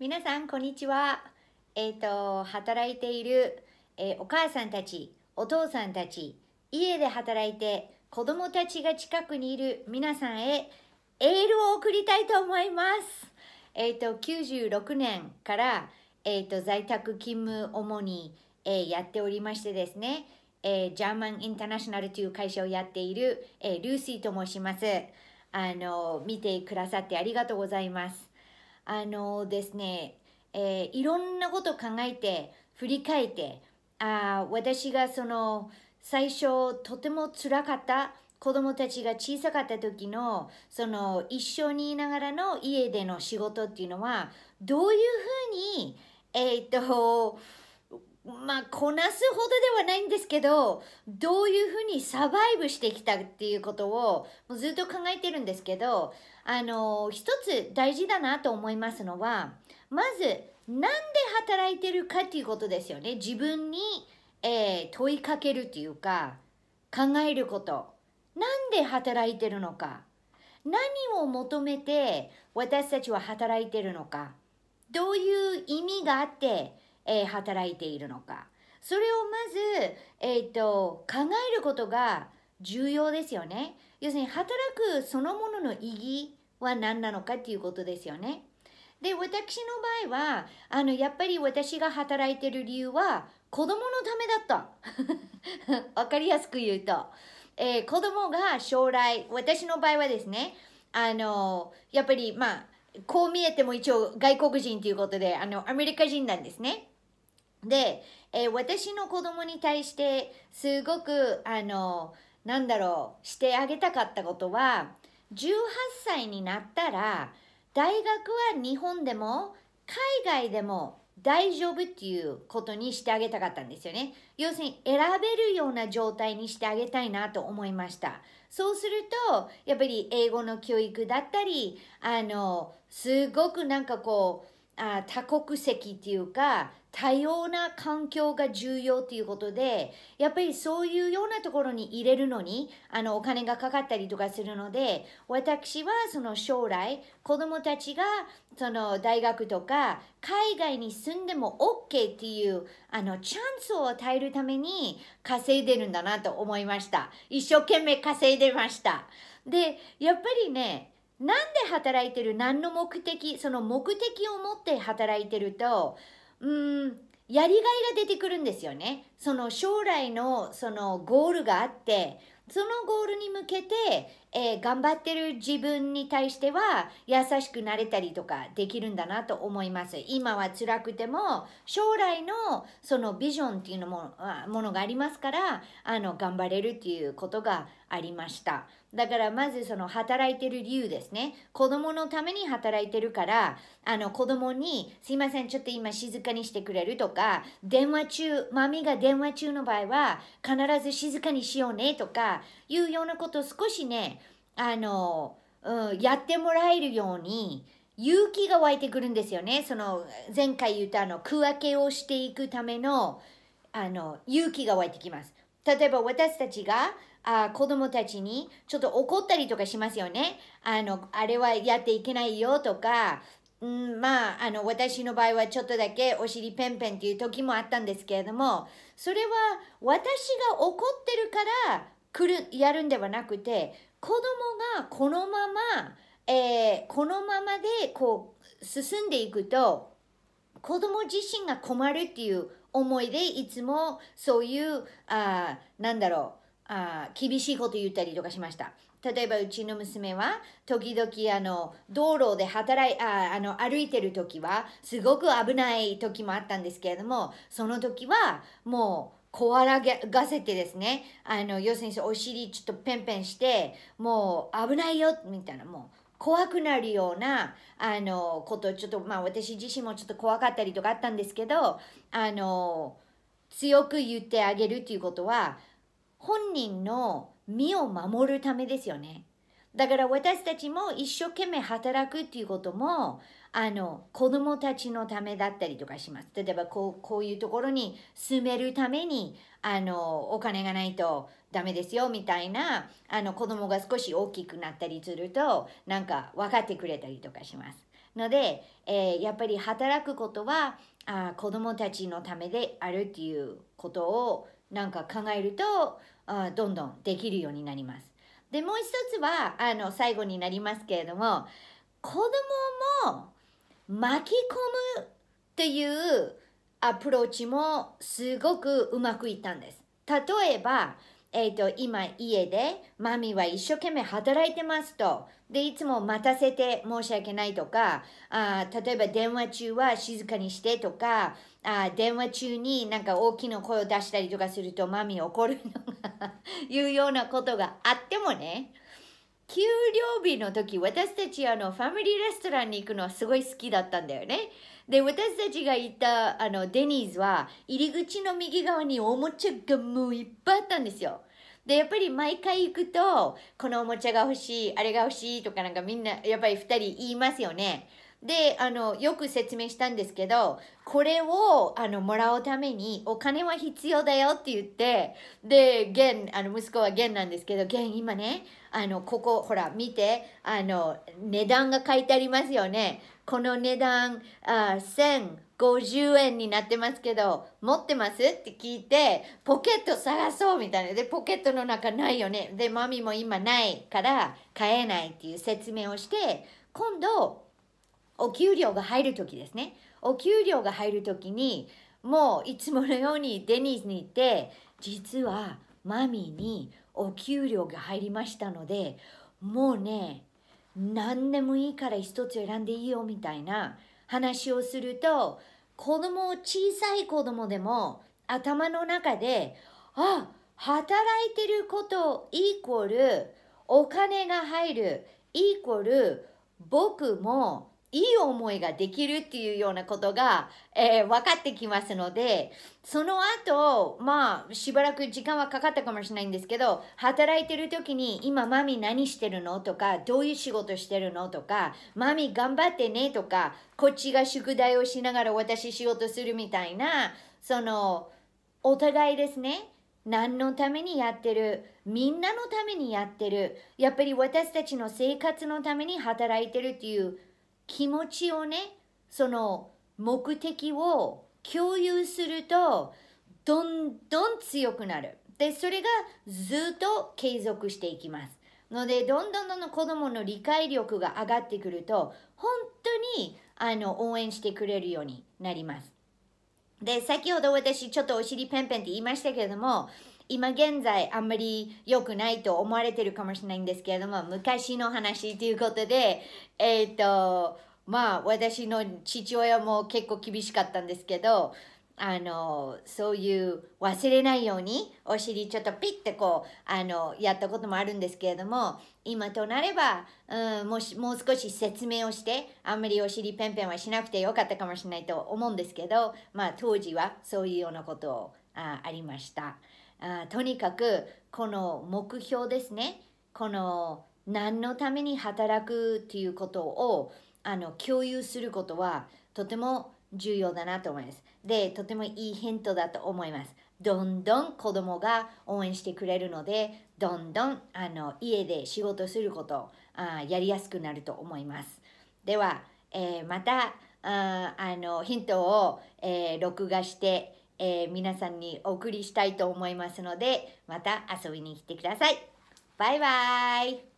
皆さんこんにちはえっ、ー、と働いている、えー、お母さんたちお父さんたち家で働いて子供たちが近くにいる皆さんへエールを送りたいと思います。えっ、ー、と96年から、えっ、ー、と在宅勤務主に、えー、やっておりましてですね、えー、ジャーマンインターナショナルという会社をやっている、えー、ルーシーと申します。あの見てくださってありがとうございます。あのですね、えー、いろんなこと考えて振り返ってあ私がその最初とてもつらかった子供たちが小さかった時のその一緒にいながらの家での仕事っていうのはどういうふうにえー、っとまあ、こなすほどではないんですけど、どういうふうにサバイブしてきたっていうことを、もうずっと考えてるんですけど、あの、一つ大事だなと思いますのは、まず、なんで働いてるかっていうことですよね。自分に、えー、問いかけるっていうか、考えること。なんで働いてるのか。何を求めて私たちは働いてるのか。どういう意味があって、えー、働いているのかそれをまず、えーと、考えることが重要ですよね要するに働くそのものの意義は何なのかっていうことですよねで私の場合はあのやっぱり私が働いてる理由は子供のためだった分 かりやすく言うと、えー、子供が将来私の場合はですねあのやっぱりまあこう見えても一応外国人ということであのアメリカ人なんですねで、えー、私の子供に対してすごくあのなんだろうしてあげたかったことは18歳になったら大学は日本でも海外でも大丈夫っていうことにしてあげたかったんですよね要するに選べるような状態にしてあげたいなと思いましたそうするとやっぱり英語の教育だったりあのすごくなんかこうあ多国籍っていうか多様な環境が重要っていうことでやっぱりそういうようなところに入れるのにあのお金がかかったりとかするので私はその将来子どもたちがその大学とか海外に住んでも OK っていうあのチャンスを与えるために稼いでるんだなと思いました一生懸命稼いでましたでやっぱりねなんで働いてる何の目的その目的を持って働いてるとうんやりがいが出てくるんですよねその将来のそのゴールがあってそのゴールに向けて、えー、頑張ってる自分に対しては優しくなれたりとかできるんだなと思います。今は辛くても将来のそのビジョンっていうのもものがありますからあの頑張れるっていうことがありました。だからまずその働いてる理由ですね。子供のために働いてるからあの子供にすいませんちょっと今静かにしてくれるとか電話中マミが電話中の場合は必ず静かにしようねとかいうようなことを少しねあの、うん、やってもらえるように勇気が湧いてくるんですよねその前回言ったあの区分けをしていくためのあの勇気が湧いてきます例えば私たちがあ子供たちにちょっと怒ったりとかしますよねあのあれはやっていけないよとかうん、まあ、あの、私の場合はちょっとだけお尻ペンペンっていう時もあったんですけれども、それは私が怒ってるからくるやるんではなくて子供がこのまま、えー、このままでこう進んでいくと子供自身が困るっていう思いでいつもそういうあなんだろうあ厳しいこと言ったりとかしました。例えばうちの娘は時々あの道路で働いああの歩いてる時はすごく危ない時もあったんですけれどもその時はもう怖らがせてですねあの要するにお尻ちょっとペンペンしてもう危ないよみたいなもう怖くなるようなあのことちょっとまあ私自身もちょっと怖かったりとかあったんですけどあの強く言ってあげるっていうことは本人の身を守るためですよね。だから私たちも一生懸命働くっていうこともあの子供たちのためだったりとかします。例えばこうこういうところに住めるためにあのお金がないとダメですよみたいなあの子供が少し大きくなったりするとなんか分かってくれたりとかします。ので、えー、やっぱり働くことはあ子供たちのためであるっていうことをなんか考えるとあどんどんできるようになります。でもう一つはあの最後になりますけれども子供も巻き込むっていうアプローチもすごくうまくいったんです。例えば、えーと、と今家でマミは一生懸命働いてますとでいつも待たせて申し訳ないとかあ例えば電話中は静かにしてとかあ電話中になんか大きな声を出したりとかするとマミ怒るのが いうようなことがあってもね給料日の時私たちあのファミリーレストランに行くのはすごい好きだったんだよねで私たちが行ったあのデニーズは入り口の右側におもちゃがもういっぱいあったんですよでやっぱり毎回行くとこのおもちゃが欲しいあれが欲しいとかなんかみんなやっぱり2人言いますよねで、あの、よく説明したんですけど、これを、あの、もらうために、お金は必要だよって言って、で、ゲン、あの、息子はゲンなんですけど、ゲン、今ね、あの、ここ、ほら、見て、あの、値段が書いてありますよね。この値段、あ1050円になってますけど、持ってますって聞いて、ポケット探そうみたいな。で、ポケットの中ないよね。で、マミも今ないから、買えないっていう説明をして、今度、お給料が入る時ですね。お給料が入る時に、もういつものようにデニーズに行って、実はマミーにお給料が入りましたので、もうね、何でもいいから一つ選んでいいよみたいな話をすると、子供、小さい子供でも頭の中で、あ、働いてることイコールお金が入るイコール僕もいい思いができるっていうようなことが、えー、分かってきますので、その後、まあ、しばらく時間はかかったかもしれないんですけど、働いてる時に、今、マミ何してるのとか、どういう仕事してるのとか、マミ頑張ってねとか、こっちが宿題をしながら私仕事するみたいな、その、お互いですね。何のためにやってるみんなのためにやってるやっぱり私たちの生活のために働いてるっていう気持ちをねその目的を共有するとどんどん強くなるでそれがずっと継続していきますのでどんどんどんどん子どもの理解力が上がってくると本当にあの応援してくれるようになりますで先ほど私ちょっとお尻ペンペンって言いましたけれども今現在あんまり良くないと思われてるかもしれないんですけれども昔の話ということでえっ、ー、とまあ私の父親も結構厳しかったんですけどあのそういう忘れないようにお尻ちょっとピッてこうあのやったこともあるんですけれども今となれば、うん、もしもう少し説明をしてあんまりお尻ペンペンはしなくてよかったかもしれないと思うんですけど、まあ、当時はそういうようなことをあありました。あとにかくこの目標ですねこの何のために働くっていうことをあの共有することはとても重要だなと思います。で、とてもいいヒントだと思います。どんどん子供が応援してくれるので、どんどんあの家で仕事することあやりやすくなると思います。では、えー、またああのヒントを、えー、録画して、えー、皆さんにお送りしたいと思いますのでまた遊びに来てください。バイバイ